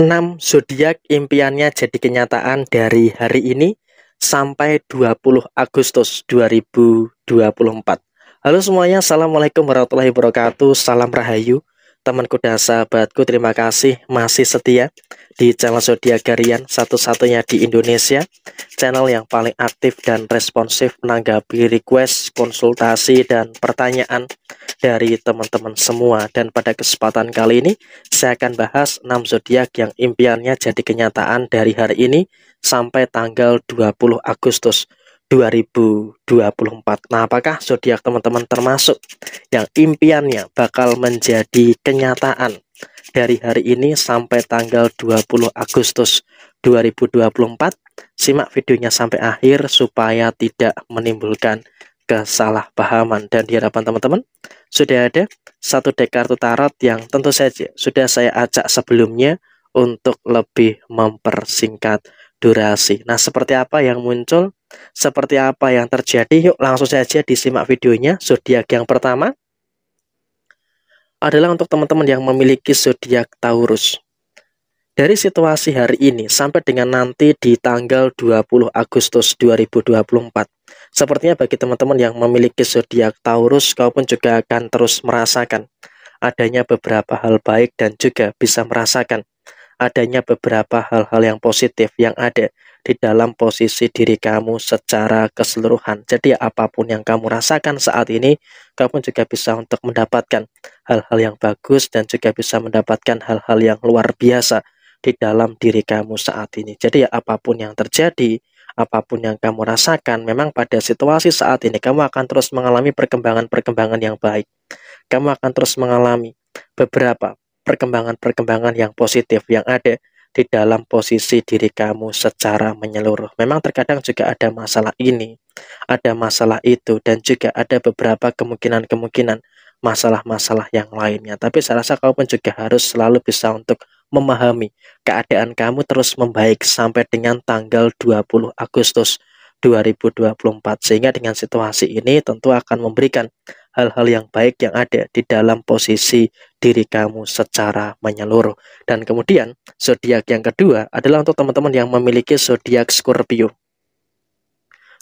6 zodiak impiannya jadi kenyataan dari hari ini sampai 20 Agustus 2024. Halo semuanya, Assalamualaikum warahmatullahi wabarakatuh, salam rahayu temanku dan sahabatku terima kasih masih setia di channel Zodiak Garian satu-satunya di Indonesia channel yang paling aktif dan responsif menanggapi request konsultasi dan pertanyaan dari teman-teman semua dan pada kesempatan kali ini saya akan bahas 6 zodiak yang impiannya jadi kenyataan dari hari ini sampai tanggal 20 Agustus 2024. Nah, apakah zodiak teman-teman termasuk yang impiannya bakal menjadi kenyataan dari hari ini sampai tanggal 20 Agustus 2024? Simak videonya sampai akhir supaya tidak menimbulkan kesalahpahaman dan di hadapan teman-teman sudah ada satu dek kartu tarot yang tentu saja sudah saya ajak sebelumnya untuk lebih mempersingkat durasi. Nah, seperti apa yang muncul? Seperti apa yang terjadi? Yuk, langsung saja disimak videonya. Zodiak yang pertama adalah untuk teman-teman yang memiliki zodiak Taurus. Dari situasi hari ini sampai dengan nanti di tanggal 20 Agustus 2024, sepertinya bagi teman-teman yang memiliki zodiak Taurus, kau pun juga akan terus merasakan adanya beberapa hal baik dan juga bisa merasakan adanya beberapa hal-hal yang positif yang ada di dalam posisi diri kamu secara keseluruhan. Jadi apapun yang kamu rasakan saat ini, kamu juga bisa untuk mendapatkan hal-hal yang bagus dan juga bisa mendapatkan hal-hal yang luar biasa di dalam diri kamu saat ini. Jadi apapun yang terjadi, apapun yang kamu rasakan, memang pada situasi saat ini kamu akan terus mengalami perkembangan-perkembangan yang baik. Kamu akan terus mengalami beberapa perkembangan-perkembangan yang positif yang ada di dalam posisi diri kamu secara menyeluruh. Memang terkadang juga ada masalah ini, ada masalah itu, dan juga ada beberapa kemungkinan-kemungkinan masalah-masalah yang lainnya. Tapi saya rasa kamu pun juga harus selalu bisa untuk memahami keadaan kamu terus membaik sampai dengan tanggal 20 Agustus 2024 sehingga dengan situasi ini tentu akan memberikan hal-hal yang baik yang ada di dalam posisi diri kamu secara menyeluruh dan kemudian zodiak yang kedua adalah untuk teman-teman yang memiliki zodiak Scorpio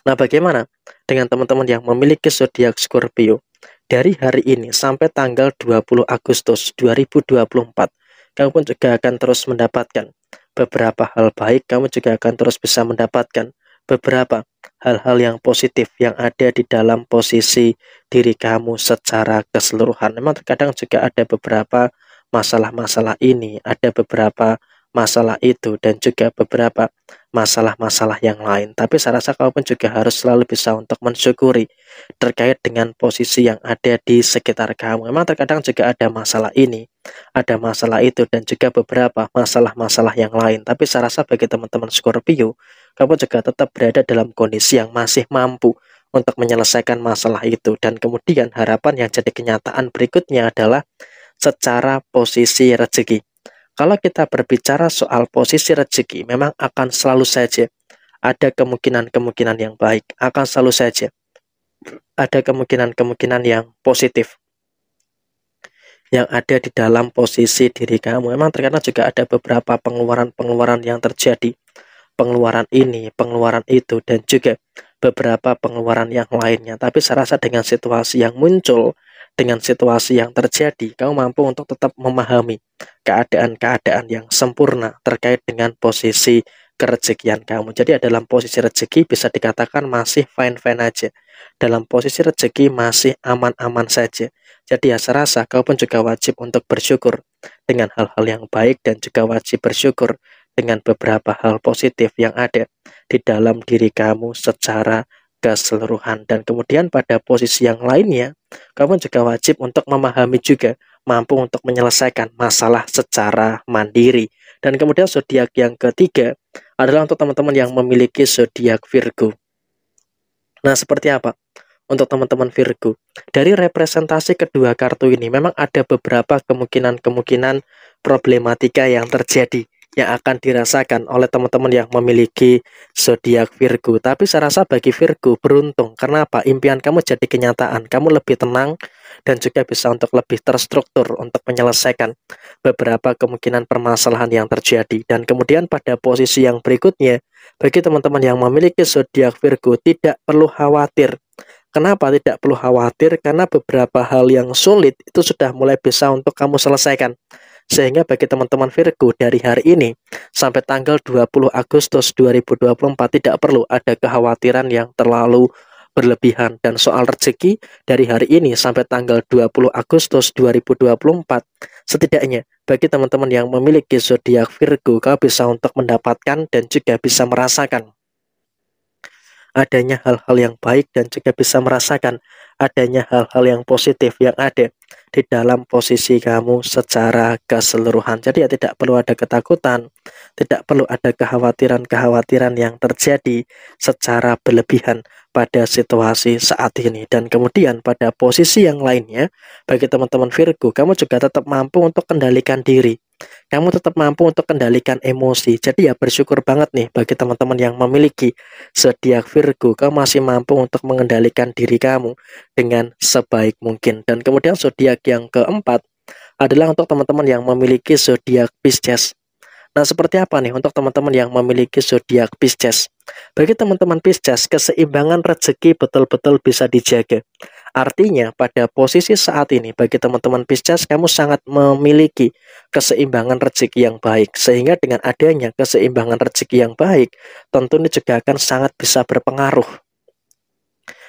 nah bagaimana dengan teman-teman yang memiliki zodiak Scorpio dari hari ini sampai tanggal 20 Agustus 2024 kamu pun juga akan terus mendapatkan beberapa hal baik kamu juga akan terus bisa mendapatkan beberapa hal-hal yang positif yang ada di dalam posisi diri kamu secara keseluruhan. Memang terkadang juga ada beberapa masalah-masalah ini, ada beberapa masalah itu, dan juga beberapa masalah-masalah yang lain. Tapi saya rasa kamu pun juga harus selalu bisa untuk mensyukuri terkait dengan posisi yang ada di sekitar kamu. Memang terkadang juga ada masalah ini, ada masalah itu, dan juga beberapa masalah-masalah yang lain. Tapi saya rasa bagi teman-teman Scorpio, kamu juga tetap berada dalam kondisi yang masih mampu untuk menyelesaikan masalah itu. Dan kemudian harapan yang jadi kenyataan berikutnya adalah secara posisi rezeki. Kalau kita berbicara soal posisi rezeki, memang akan selalu saja ada kemungkinan-kemungkinan yang baik, akan selalu saja ada kemungkinan-kemungkinan yang positif yang ada di dalam posisi diri kamu. Memang terkadang juga ada beberapa pengeluaran-pengeluaran yang terjadi pengeluaran ini, pengeluaran itu, dan juga beberapa pengeluaran yang lainnya. Tapi saya rasa dengan situasi yang muncul, dengan situasi yang terjadi, kamu mampu untuk tetap memahami keadaan-keadaan yang sempurna terkait dengan posisi kerejekian kamu. Jadi ya, dalam posisi rezeki bisa dikatakan masih fine-fine aja. Dalam posisi rezeki masih aman-aman saja. Jadi ya saya rasa kau pun juga wajib untuk bersyukur dengan hal-hal yang baik dan juga wajib bersyukur dengan beberapa hal positif yang ada di dalam diri kamu secara keseluruhan dan kemudian pada posisi yang lainnya kamu juga wajib untuk memahami juga mampu untuk menyelesaikan masalah secara mandiri dan kemudian zodiak yang ketiga adalah untuk teman-teman yang memiliki zodiak Virgo nah seperti apa untuk teman-teman Virgo dari representasi kedua kartu ini memang ada beberapa kemungkinan-kemungkinan problematika yang terjadi yang akan dirasakan oleh teman-teman yang memiliki zodiak Virgo. Tapi saya rasa bagi Virgo beruntung karena apa? Impian kamu jadi kenyataan. Kamu lebih tenang dan juga bisa untuk lebih terstruktur untuk menyelesaikan beberapa kemungkinan permasalahan yang terjadi. Dan kemudian pada posisi yang berikutnya, bagi teman-teman yang memiliki zodiak Virgo tidak perlu khawatir. Kenapa tidak perlu khawatir? Karena beberapa hal yang sulit itu sudah mulai bisa untuk kamu selesaikan sehingga bagi teman-teman Virgo dari hari ini sampai tanggal 20 Agustus 2024 tidak perlu ada kekhawatiran yang terlalu berlebihan dan soal rezeki dari hari ini sampai tanggal 20 Agustus 2024 setidaknya bagi teman-teman yang memiliki zodiak Virgo kau bisa untuk mendapatkan dan juga bisa merasakan adanya hal-hal yang baik dan juga bisa merasakan adanya hal-hal yang positif yang ada di dalam posisi kamu secara keseluruhan. Jadi ya tidak perlu ada ketakutan, tidak perlu ada kekhawatiran-kekhawatiran yang terjadi secara berlebihan pada situasi saat ini. Dan kemudian pada posisi yang lainnya, bagi teman-teman Virgo, kamu juga tetap mampu untuk kendalikan diri kamu tetap mampu untuk kendalikan emosi. Jadi ya bersyukur banget nih bagi teman-teman yang memiliki zodiak Virgo, kamu masih mampu untuk mengendalikan diri kamu dengan sebaik mungkin. Dan kemudian zodiak yang keempat adalah untuk teman-teman yang memiliki zodiak Pisces. Nah, seperti apa nih untuk teman-teman yang memiliki zodiak Pisces? Bagi teman-teman Pisces, keseimbangan rezeki betul-betul bisa dijaga. Artinya, pada posisi saat ini, bagi teman-teman Pisces, kamu sangat memiliki keseimbangan rezeki yang baik. Sehingga dengan adanya keseimbangan rezeki yang baik, tentu ini juga akan sangat bisa berpengaruh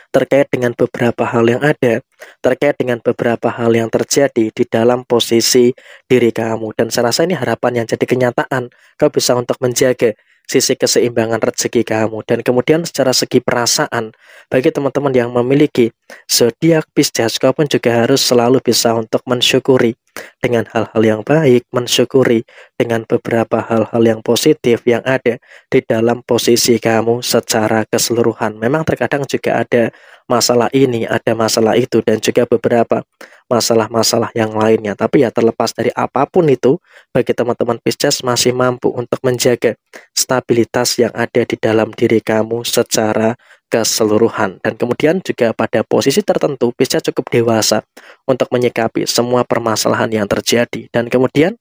terkait dengan beberapa hal yang ada, terkait dengan beberapa hal yang terjadi di dalam posisi diri kamu. Dan saya rasa ini harapan yang jadi kenyataan. Kau bisa untuk menjaga sisi keseimbangan rezeki kamu. Dan kemudian secara segi perasaan, bagi teman-teman yang memiliki zodiak Pisces, kau pun juga harus selalu bisa untuk mensyukuri dengan hal-hal yang baik, mensyukuri dengan beberapa hal-hal yang positif yang ada di dalam posisi kamu secara keseluruhan. Memang terkadang juga ada masalah ini, ada masalah itu, dan juga beberapa masalah-masalah yang lainnya. Tapi ya terlepas dari apapun itu, bagi teman-teman Pisces masih mampu untuk menjaga stabilitas yang ada di dalam diri kamu secara keseluruhan dan kemudian juga pada posisi tertentu bisa cukup dewasa untuk menyikapi semua permasalahan yang terjadi dan kemudian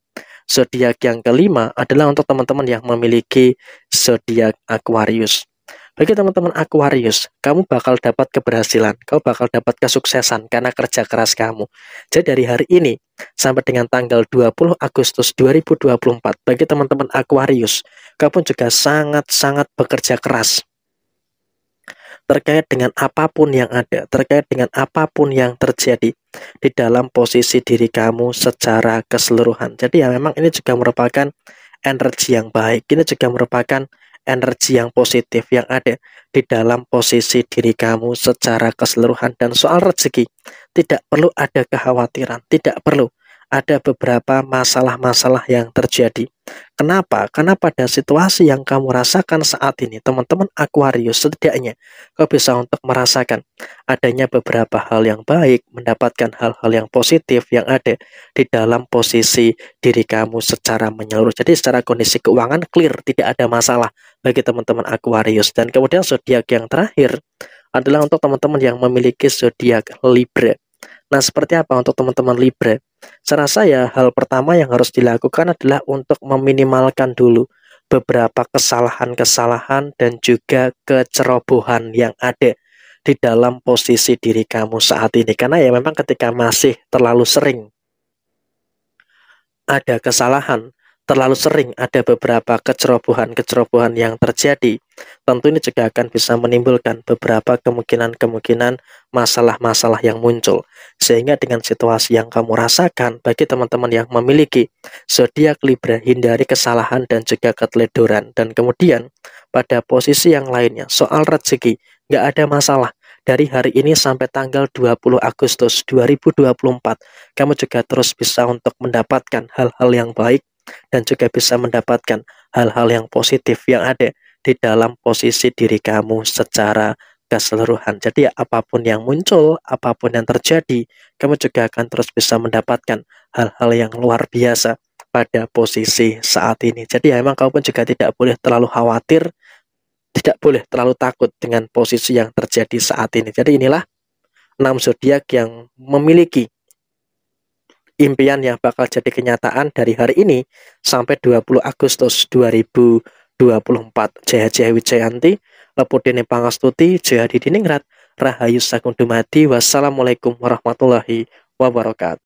zodiak yang kelima adalah untuk teman-teman yang memiliki zodiak Aquarius. Bagi teman-teman Aquarius, kamu bakal dapat keberhasilan, kamu bakal dapat kesuksesan karena kerja keras kamu. Jadi dari hari ini sampai dengan tanggal 20 Agustus 2024, bagi teman-teman Aquarius, kamu juga sangat-sangat bekerja keras terkait dengan apapun yang ada, terkait dengan apapun yang terjadi di dalam posisi diri kamu secara keseluruhan. Jadi ya memang ini juga merupakan energi yang baik. Ini juga merupakan energi yang positif yang ada di dalam posisi diri kamu secara keseluruhan dan soal rezeki. Tidak perlu ada kekhawatiran, tidak perlu ada beberapa masalah-masalah yang terjadi. Kenapa? Karena pada situasi yang kamu rasakan saat ini, teman-teman Aquarius setidaknya kau bisa untuk merasakan adanya beberapa hal yang baik, mendapatkan hal-hal yang positif yang ada di dalam posisi diri kamu secara menyeluruh. Jadi secara kondisi keuangan clear, tidak ada masalah bagi teman-teman Aquarius. Dan kemudian zodiak yang terakhir adalah untuk teman-teman yang memiliki zodiak Libra. Nah, seperti apa untuk teman-teman Libra? Serasa ya hal pertama yang harus dilakukan adalah untuk meminimalkan dulu beberapa kesalahan-kesalahan dan juga kecerobohan yang ada di dalam posisi diri kamu saat ini karena ya memang ketika masih terlalu sering ada kesalahan terlalu sering ada beberapa kecerobohan-kecerobohan yang terjadi, tentu ini juga akan bisa menimbulkan beberapa kemungkinan-kemungkinan masalah-masalah yang muncul. Sehingga dengan situasi yang kamu rasakan bagi teman-teman yang memiliki zodiak Libra hindari kesalahan dan juga keteledoran dan kemudian pada posisi yang lainnya soal rezeki nggak ada masalah dari hari ini sampai tanggal 20 Agustus 2024 kamu juga terus bisa untuk mendapatkan hal-hal yang baik dan juga bisa mendapatkan hal-hal yang positif yang ada di dalam posisi diri kamu secara keseluruhan. Jadi apapun yang muncul, apapun yang terjadi, kamu juga akan terus bisa mendapatkan hal-hal yang luar biasa pada posisi saat ini. Jadi ya, emang kamu pun juga tidak boleh terlalu khawatir, tidak boleh terlalu takut dengan posisi yang terjadi saat ini. Jadi inilah 6 zodiak yang memiliki impian yang bakal jadi kenyataan dari hari ini sampai 20 Agustus 2024. Jaya Jaya Wijayanti, Lepudini Pangastuti, Jaya Didiningrat, Rahayu Sakundumati, wassalamualaikum warahmatullahi wabarakatuh.